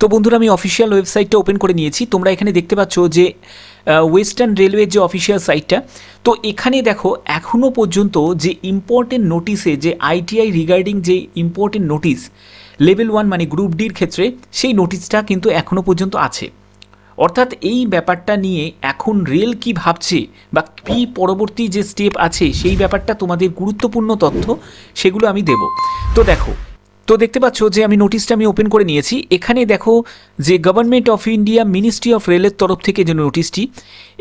তো বন্ধুরা আমি অফিসিয়াল ওয়েবসাইটটা ওপেন করে নিয়েছি তোমরা এখানে দেখতে পাচ্ছ যে ওয়েস্টার্ন রেলওয়ের যে অফিসিয়াল সাইটটা তো এখানে দেখো এখনও পর্যন্ত যে ইম্পর্টেন্ট নোটিসে যে আইটিআই রিগার্ডিং যে ইম্পর্টেন্ট নোটিস লেভেল ওয়ান মানে গ্রুপ ডির ক্ষেত্রে সেই নোটিসটা কিন্তু এখনও পর্যন্ত আছে অর্থাৎ এই ব্যাপারটা নিয়ে এখন রেল কি ভাবছে বা কী পরবর্তী যে স্টেপ আছে সেই ব্যাপারটা তোমাদের গুরুত্বপূর্ণ তথ্য সেগুলো আমি দেব তো দেখো তো দেখতে পাচ্ছ যে আমি নোটিশটা আমি ওপেন করে নিয়েছি এখানে দেখো যে government of India ministry of রেলের তরফ থেকে যে নোটিশটি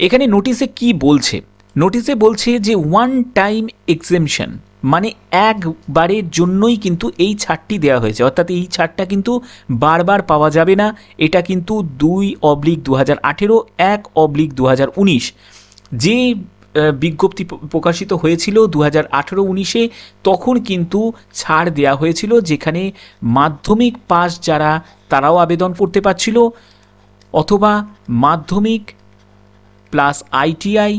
এখানে নোটিশে কি বলছে নোটিশে বলছে যে ওয়ান টাইম এক্সেমশন মানে একবারের জন্যই কিন্তু এই ছাড়টি দেওয়া হয়েছে অর্থাৎ এই ছাড়টা কিন্তু বারবার পাওয়া যাবে না এটা কিন্তু দুই অবলিক দু হাজার আঠেরো এক অবলিক দু হাজার উনিশ যে বিজ্ঞপ্তি প্রকাশিত হয়েছিল দু হাজার আঠেরো উনিশে তখন কিন্তু ছাড় দেয়া হয়েছিল যেখানে মাধ্যমিক পাস যারা তারাও আবেদন করতে পারছিল অথবা মাধ্যমিক প্লাস আইটিআই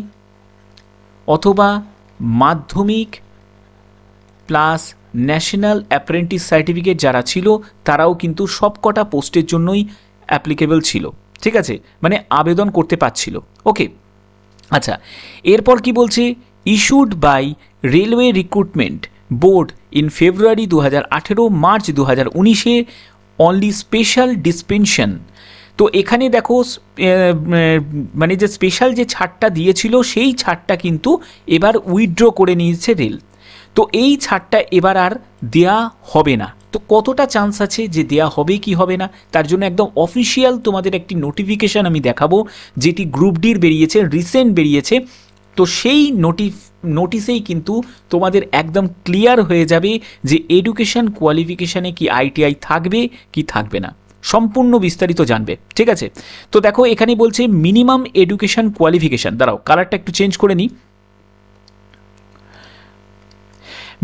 অথবা মাধ্যমিক প্লাস ন্যাশনাল অ্যাপ্রেন্টিস সার্টিফিকেট যারা ছিল তারাও কিন্তু সবকটা পোস্টের জন্যই অ্যাপ্লিকেবল ছিল ঠিক আছে মানে আবেদন করতে পারছিল ওকে আচ্ছা এরপর কি বলছে issued by railway recruitment board in February দু মার্চ দু হাজার উনিশে অনলি স্পেশাল ডিসপেনশন তো এখানে দেখো মানে যে স্পেশাল যে ছাড়টা দিয়েছিল সেই ছাড়টা কিন্তু এবার উইথড্র করে নিয়েছে রেল তো এই ছাড়টা এবার আর দেয়া হবে না তো কতটা চান্স আছে যে দেয়া হবে কি হবে না তার জন্য একদম অফিসিয়াল তোমাদের একটি নোটিফিকেশান আমি দেখাবো যেটি গ্রুপ ডির বেরিয়েছে রিসেন্ট বেরিয়েছে তো সেই নোটিফ নোটিসেই কিন্তু তোমাদের একদম ক্লিয়ার হয়ে যাবে যে এডুকেশান কোয়ালিফিকেশানে কি আইটিআই থাকবে কি থাকবে না সম্পূর্ণ বিস্তারিত জানবে ঠিক আছে তো দেখো এখানে বলছে মিনিমাম এডুকেশান কোয়ালিফিকেশান দাঁড়াও কালারটা একটু চেঞ্জ করে নিই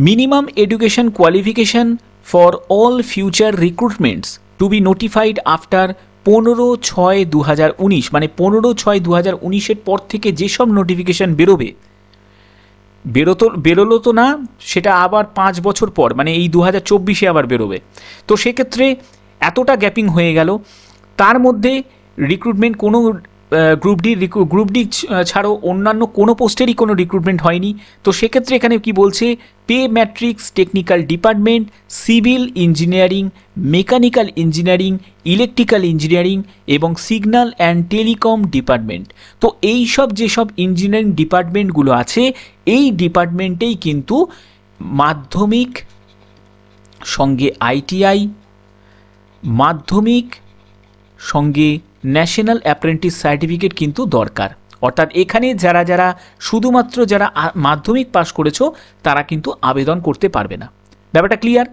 minimum education qualification for all future recruitments to be notified after পনেরো ছয় দু মানে পনেরো ছয় দু হাজার উনিশের পর থেকে যেসব নোটিফিকেশান বেরোবে বেরোতো বেরোলো তো না সেটা আবার পাঁচ বছর পর মানে এই দু হাজার চব্বিশে আবার বেরোবে তো সেক্ষেত্রে এতটা গ্যাপিং হয়ে গেল তার মধ্যে রিক্রুটমেন্ট কোনো গ্রুপ ডি গ্রুপ ডি ছাড়াও অন্যান্য কোনো পোস্টেরই কোনো রিক্রুটমেন্ট হয়নি তো সেক্ষেত্রে এখানে কি বলছে pay matrix technical department civil engineering mechanical engineering electrical engineering এবং সিগন্যাল অ্যান্ড টেলিকম ডিপার্টমেন্ট তো এই সব যেসব ইঞ্জিনিয়ারিং ডিপার্টমেন্টগুলো আছে এই ডিপার্টমেন্টেই কিন্তু মাধ্যমিক সঙ্গে আইটিআই মাধ্যমিক সঙ্গে ন্যাশনাল অ্যাপ্রেন্টিস সার্টিফিকেট কিন্তু দরকার অর্থাৎ এখানে যারা যারা শুধুমাত্র যারা মাধ্যমিক পাশ করেছো তারা কিন্তু আবেদন করতে পারবে না ব্যাপারটা ক্লিয়ার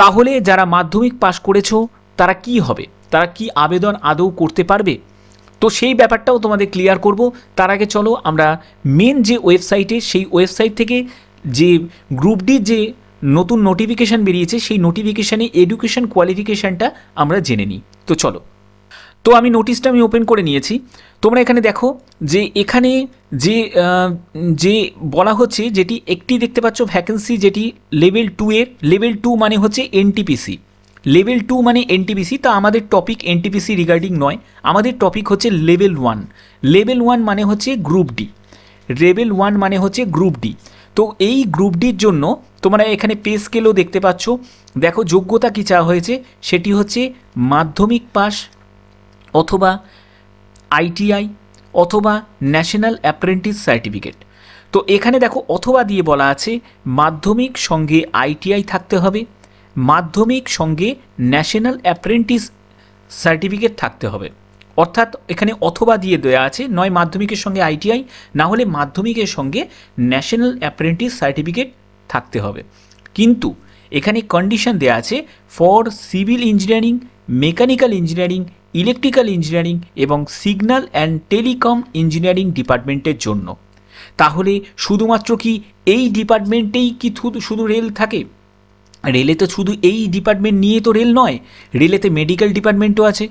তাহলে যারা মাধ্যমিক পাশ করেছো তারা কি হবে তারা কি আবেদন আদৌ করতে পারবে তো সেই ব্যাপারটাও তোমাদের ক্লিয়ার করব তার আগে চলো আমরা মেন যে ওয়েবসাইটে সেই ওয়েবসাইট থেকে যে গ্রুপ ডি যে নতুন নোটিফিকেশান বেরিয়েছে সেই নোটিফিকেশানে এডুকেশন কোয়ালিফিকেশানটা আমরা জেনে নিই তো চলো তো আমি নোটিশটা আমি ওপেন করে নিয়েছি তোমরা এখানে দেখো যে এখানে যে যে বলা হচ্ছে যেটি একটি দেখতে পাচ্ছ ভ্যাকেন্সি যেটি লেভেল টু এর লেভেল টু মানে হচ্ছে এনটিপিসি লেভেল টু মানে এনটিপিসি তা আমাদের টপিক এনটিপিসি রিগার্ডিং নয় আমাদের টপিক হচ্ছে লেভেল ওয়ান লেভেল ওয়ান মানে হচ্ছে গ্রুপ ডি লেভেল ওয়ান মানে হচ্ছে গ্রুপ ডি তো এই গ্রুপ ডির জন্য তোমরা এখানে পে স্কেলও দেখতে পাচ্ছ দেখো যোগ্যতা কী চাওয়া হয়েছে সেটি হচ্ছে মাধ্যমিক পাস অথবা আইটিআই অথবা ন্যাশনাল অ্যাপ্রেন্টিস সার্টিফিকেট তো এখানে দেখো অথবা দিয়ে বলা আছে মাধ্যমিক সঙ্গে আইটিআই থাকতে হবে মাধ্যমিক সঙ্গে ন্যাশনাল অ্যাপ্রেন্টিস সার্টিফিকেট থাকতে হবে অর্থাৎ এখানে অথবা দিয়ে দেওয়া আছে নয় মাধ্যমিকের সঙ্গে আইটিআই না হলে মাধ্যমিকের সঙ্গে ন্যাশনাল অ্যাপ্রেন্টিস সার্টিফিকেট থাকতে হবে কিন্তু এখানে কন্ডিশন দেওয়া আছে for civil engineering mechanical engineering electrical engineering এবং সিগন্যাল অ্যান্ড টেলিকম ইঞ্জিনিয়ারিং ডিপার্টমেন্টের জন্য তাহলে শুধুমাত্র কি এই ডিপার্টমেন্টেই কি শুধু রেল থাকে রেলে তো শুধু এই ডিপার্টমেন্ট নিয়ে তো রেল নয় রেলেতে মেডিকেল ডিপার্টমেন্টও আছে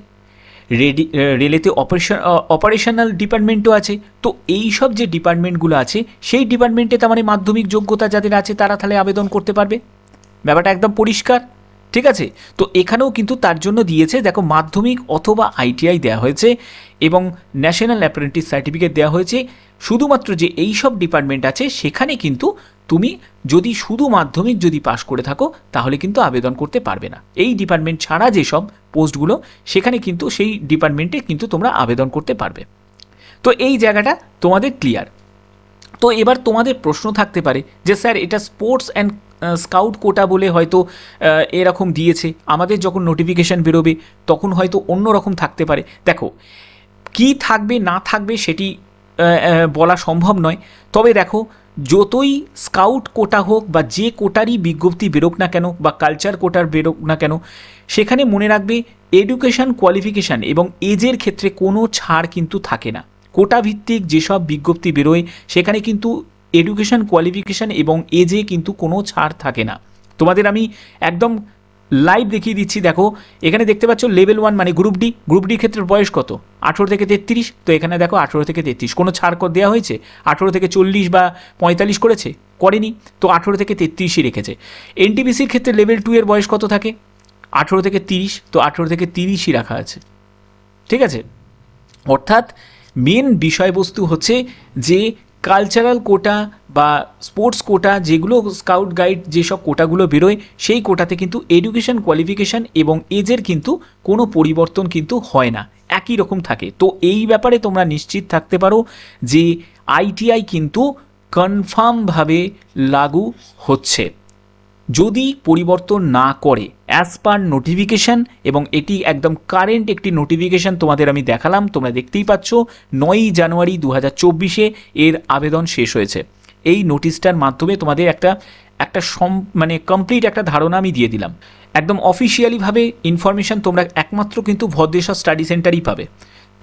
রেডি রেলেতে অপারেশন অপারেশনাল ডিপার্টমেন্টও আছে তো এই সব যে ডিপার্টমেন্টগুলো আছে সেই ডিপার্টমেন্টে তার মানে মাধ্যমিক যোগ্যতা যাদের আছে তারা তাহলে আবেদন করতে পারবে ব্যাপারটা একদম পরিষ্কার ঠিক আছে তো এখানেও কিন্তু তার জন্য দিয়েছে দেখো মাধ্যমিক অথবা আইটিআই দেওয়া হয়েছে এবং ন্যাশনাল অ্যাপ্রেন্টিস সার্টিফিকেট দেওয়া হয়েছে শুধুমাত্র যে এই সব ডিপার্টমেন্ট আছে সেখানে কিন্তু তুমি যদি শুধু মাধ্যমিক যদি পাশ করে থাকো তাহলে কিন্তু আবেদন করতে পারবে না এই ডিপার্টমেন্ট ছাড়া যেসব পোস্টগুলো সেখানে কিন্তু সেই ডিপার্টমেন্টে কিন্তু তোমরা আবেদন করতে পারবে তো এই জায়গাটা তোমাদের ক্লিয়ার তো এবার তোমাদের প্রশ্ন থাকতে পারে যে স্যার এটা স্পোর্টস অ্যান্ড স্কাউট কোটা বলে হয়তো এরকম দিয়েছে আমাদের যখন নোটিফিকেশান বেরোবে তখন হয়তো অন্য রকম থাকতে পারে দেখো কি থাকবে না থাকবে সেটি বলা সম্ভব নয় তবে দেখো যতই স্কাউট কোটা হোক বা যে কোটারই বিজ্ঞপ্তি বেরোক না কেন বা কালচার কোটার বেরোক না কেন সেখানে মনে রাখবে এডুকেশান কোয়ালিফিকেশান এবং এজের ক্ষেত্রে কোনো ছাড় কিন্তু থাকে না কোটা ভিত্তিক যেসব বিজ্ঞপ্তি বেরোয় সেখানে কিন্তু এডুকেশন কোয়ালিফিকেশান এবং এজে কিন্তু কোনো ছাড় থাকে না তোমাদের আমি একদম লাইভ দেখিয়ে দিচ্ছি দেখো এখানে দেখতে পাচ্ছ লেভেল ওয়ান মানে গ্রুপ ডি গ্রুপ ডি ক্ষেত্রে বয়স কত আঠেরো থেকে তেত্রিশ তো এখানে দেখো আঠেরো থেকে তেত্রিশ কোনো ছাড় কর দেওয়া হয়েছে আঠেরো থেকে চল্লিশ বা পঁয়তাল্লিশ করেছে করেনি তো আঠেরো থেকে তেত্রিশই রেখেছে এনটিবিসির ক্ষেত্রে লেভেল টু এর বয়স কত থাকে আঠেরো থেকে তিরিশ তো আঠেরো থেকে তিরিশই রাখা আছে ঠিক আছে অর্থাৎ মেন বিষয়বস্তু হচ্ছে যে কালচারাল কোটা বা স্পোর্টস কোটা যেগুলো স্কাউট গাইড যেসব কোটাগুলো বেরোয় সেই কোটাতে কিন্তু এডুকেশন কোয়ালিফিকেশান এবং এজের কিন্তু কোনো পরিবর্তন কিন্তু হয় না একই রকম থাকে তো এই ব্যাপারে তোমরা নিশ্চিত থাকতে পারো যে আইটিআই কিন্তু কনফার্মভাবে লাগু হচ্ছে যদি পরিবর্তন না করে অ্যাজ পার নোটিফিকেশান এবং এটি একদম কারেন্ট একটি নোটিফিকেশান তোমাদের আমি দেখালাম তোমরা দেখতেই পাচ্ছ নয়ই জানুয়ারি দু হাজার এর আবেদন শেষ হয়েছে এই নোটিশটার মাধ্যমে তোমাদের একটা একটা সম মানে কমপ্লিট একটা ধারণা আমি দিয়ে দিলাম একদম অফিসিয়ালিভাবে ইনফরমেশান তোমরা একমাত্র কিন্তু ভদ্রেশ্বর স্টাডি সেন্টারই পাবে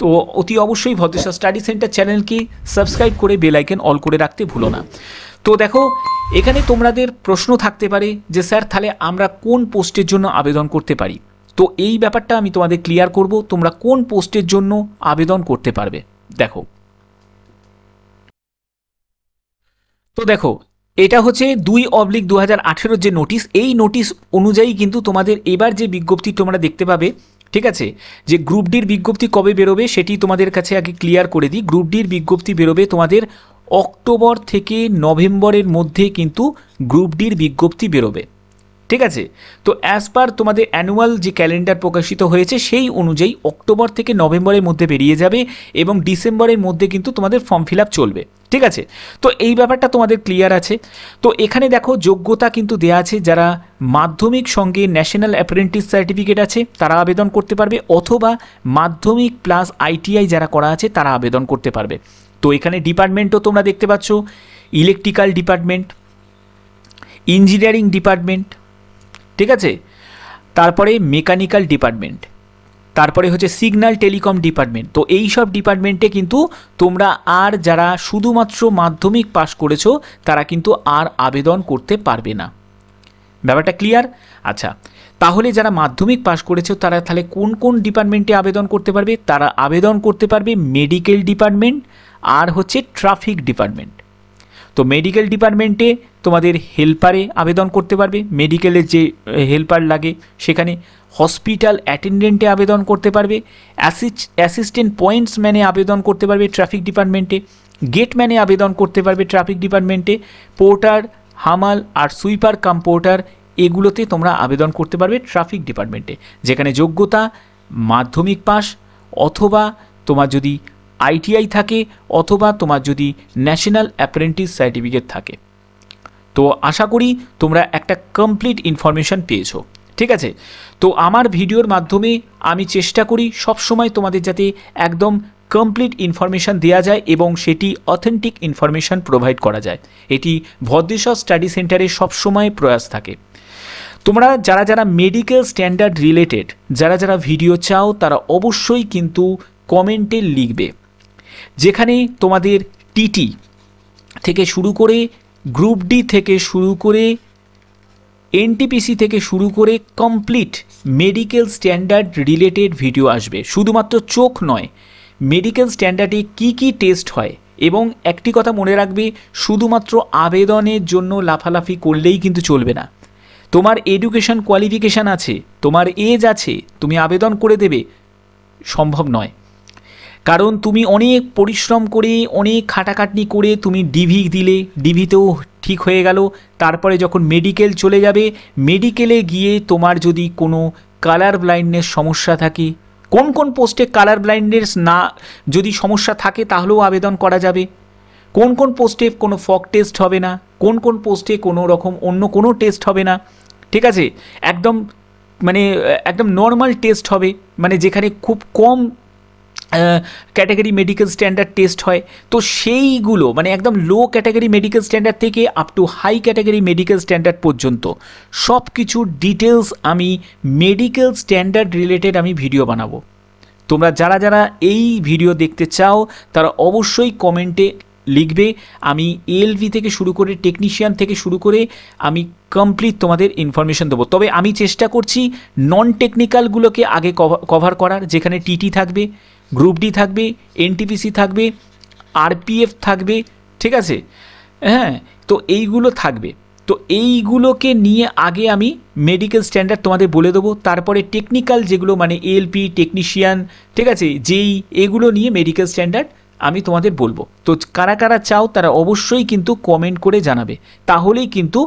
তো অতি অবশ্যই ভদ্রেশ্বর স্টাডি সেন্টার চ্যানেলকে সাবস্ক্রাইব করে বেলাইকেন অল করে রাখতে ভুলো না তো দেখো এখানে তোমাদের প্রশ্ন থাকতে পারে যে স্যার তাহলে আমরা কোন পোস্টের জন্য আবেদন করতে পারি তো এই ব্যাপারটা আমি তোমাদের ক্লিয়ার করব তোমরা কোন পোস্টের জন্য আবেদন করতে পারবে দেখো তো দেখো এটা হচ্ছে দুই অবলিক দু হাজার যে নোটিশ এই নোটিশ অনুযায়ী কিন্তু তোমাদের এবার যে বিজ্ঞপ্তি তোমরা দেখতে পাবে ঠিক আছে যে গ্রুপ ডির বিজ্ঞপ্তি কবে বেরোবে সেটি তোমাদের কাছে আগে ক্লিয়ার করে দিই গ্রুপ ডির বিজ্ঞপ্তি বেরোবে তোমাদের অক্টোবর থেকে নভেম্বরের মধ্যে কিন্তু গ্রুপ ডির বিজ্ঞপ্তি বেরোবে ঠিক আছে তো অ্যাজ পার তোমাদের অ্যানুয়াল যে ক্যালেন্ডার প্রকাশিত হয়েছে সেই অনুযায়ী অক্টোবর থেকে নভেম্বরের মধ্যে বেরিয়ে যাবে এবং ডিসেম্বরের মধ্যে কিন্তু তোমাদের ফর্ম ফিল চলবে ঠিক আছে তো এই ব্যাপারটা তোমাদের ক্লিয়ার আছে তো এখানে দেখো যোগ্যতা কিন্তু দেয়া আছে যারা মাধ্যমিক সঙ্গে ন্যাশনাল অ্যাপ্রেন্টিস সার্টিফিকেট আছে তারা আবেদন করতে পারবে অথবা মাধ্যমিক প্লাস আইটিআই যারা করা আছে তারা আবেদন করতে পারবে তো এখানে ডিপার্টমেন্টও তোমরা দেখতে পাচ্ছ ইলেকট্রিক্যাল ডিপার্টমেন্ট ইঞ্জিনিয়ারিং ডিপার্টমেন্ট ঠিক আছে তারপরে মেকানিক্যাল ডিপার্টমেন্ট তারপরে হচ্ছে সিগন্যাল টেলিকম ডিপার্টমেন্ট তো এই সব ডিপার্টমেন্টে কিন্তু তোমরা আর যারা শুধুমাত্র মাধ্যমিক পাশ করেছো তারা কিন্তু আর আবেদন করতে পারবে না ব্যাপারটা ক্লিয়ার আচ্ছা তাহলে যারা মাধ্যমিক পাশ করেছে তারা তাহলে কোন কোন ডিপার্টমেন্টে আবেদন করতে পারবে তারা আবেদন করতে পারবে মেডিকেল ডিপার্টমেন্ট আর হচ্ছে ট্রাফিক ডিপার্টমেন্ট তো মেডিকেল ডিপার্টমেন্টে তোমাদের হেল্পারে আবেদন করতে পারবে মেডিকেলের যে হেল্পার লাগে সেখানে হসপিটাল অ্যাটেন্ডেন্টে আবেদন করতে পারবে অ্যাসিস্ট্যান্ট ম্যানে আবেদন করতে পারবে ট্রাফিক ডিপার্টমেন্টে গেট ম্যানে আবেদন করতে পারবে ট্রাফিক ডিপার্টমেন্টে পোর্টার হামাল আর সুইপার কাম পোর্টার এগুলোতে তোমরা আবেদন করতে পারবে ট্রাফিক ডিপার্টমেন্টে যেখানে যোগ্যতা মাধ্যমিক পাস অথবা তোমার যদি আইটিআই থাকে অথবা তোমার যদি ন্যাশনাল অ্যাপ্রেন্টিস সার্টিফিকেট থাকে তো আশা করি তোমরা একটা কমপ্লিট ইনফরমেশান পেয়েছো ঠিক আছে তো আমার ভিডিওর মাধ্যমে আমি চেষ্টা করি সব সময় তোমাদের যাতে একদম কমপ্লিট ইনফরমেশান দেওয়া যায় এবং সেটি অথেন্টিক ইনফরমেশান প্রোভাইড করা যায় এটি ভদ্রেশ্বর স্টাডি সেন্টারে সবসময় প্রয়াস থাকে তোমরা যারা যারা মেডিকেল স্ট্যান্ডার্ড রিলেটেড যারা যারা ভিডিও চাও তারা অবশ্যই কিন্তু কমেন্টে লিখবে যেখানে তোমাদের টিটি থেকে শুরু করে গ্রুপ ডি থেকে শুরু করে এনটিপিসি থেকে শুরু করে complete medical standard related video আসবে শুধুমাত্র চোখ নয় মেডিকেল স্ট্যান্ডার্ডে কি কি টেস্ট হয় এবং একটি কথা মনে রাখবে শুধুমাত্র আবেদনের জন্য লাফালাফি করলেই কিন্তু চলবে না তোমার এডুকেশন কোয়ালিফিকেশান আছে তোমার এজ আছে তুমি আবেদন করে দেবে সম্ভব নয় কারণ তুমি অনেক পরিশ্রম করে অনেক খাটাখাটনি করে তুমি ডিভি দিলে ডিভিতেও ঠিক হয়ে গেল তারপরে যখন মেডিকেল চলে যাবে মেডিকেলে গিয়ে তোমার যদি কোনো কালার ব্লাইন্ডনেস সমস্যা থাকে কোন কোন পোস্টে কালার ব্লাইন্ডনেস না যদি সমস্যা থাকে তাহলেও আবেদন করা যাবে কোন কোন পোস্টে কোনো ফক টেস্ট হবে না কোন কোন পোস্টে কোনো রকম অন্য কোনো টেস্ট হবে না ঠিক আছে একদম মানে একদম নর্মাল টেস্ট হবে মানে যেখানে খুব কম ক্যাটাগরি মেডিকেল স্ট্যান্ডার্ড টেস্ট হয় তো সেইগুলো মানে একদম লো ক্যাটাগরি মেডিকেল স্ট্যান্ডার্ড থেকে up to high category medical standard পর্যন্ত সব কিছুর ডিটেলস আমি মেডিকেল স্ট্যান্ডার্ড রিলেটেড আমি ভিডিও বানাবো তোমরা যারা যারা এই ভিডিও দেখতে চাও তারা অবশ্যই কমেন্টে লিখবে আমি এলভি থেকে শুরু করে টেকনিশিয়ান থেকে শুরু করে আমি কমপ্লিট তোমাদের ইনফরমেশন দেবো তবে আমি চেষ্টা করছি নন টেকনিক্যালগুলোকে আগে কভার করার যেখানে টিটি থাকবে গ্রুপ ডি থাকবে এনটিপিসি থাকবে আরপিএফ থাকবে ঠিক আছে হ্যাঁ তো এইগুলো থাকবে তো এইগুলোকে নিয়ে আগে আমি মেডিকেল স্ট্যান্ডার্ড তোমাদের বলে দেবো তারপরে টেকনিক্যাল যেগুলো মানে এলপি টেকনিশিয়ান ঠিক আছে যেই এগুলো নিয়ে মেডিকেল স্ট্যান্ডার্ড আমি তোমাদের বলবো তো কারা কারা চাও তারা অবশ্যই কিন্তু কমেন্ট করে জানাবে তাহলেই কিন্তু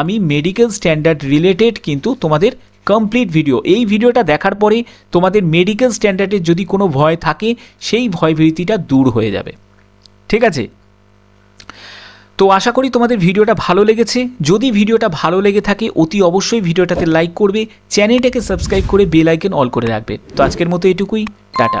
আমি মেডিকেল স্ট্যান্ডার্ড রিলেটেড কিন্তু তোমাদের কমপ্লিট ভিডিও এই ভিডিওটা দেখার পরে তোমাদের মেডিকেল স্ট্যান্ডার্ডের যদি কোনো ভয় থাকে সেই ভয়ভীতিটা দূর হয়ে যাবে ঠিক আছে তো আশা করি তোমাদের ভিডিওটা ভালো লেগেছে যদি ভিডিওটা ভালো লেগে থাকে অতি অবশ্যই ভিডিওটাতে লাইক করবে চ্যানেলটাকে সাবস্ক্রাইব করে বেল আইকন অল করে রাখবে তো আজকের মতো এটুকুই টাটা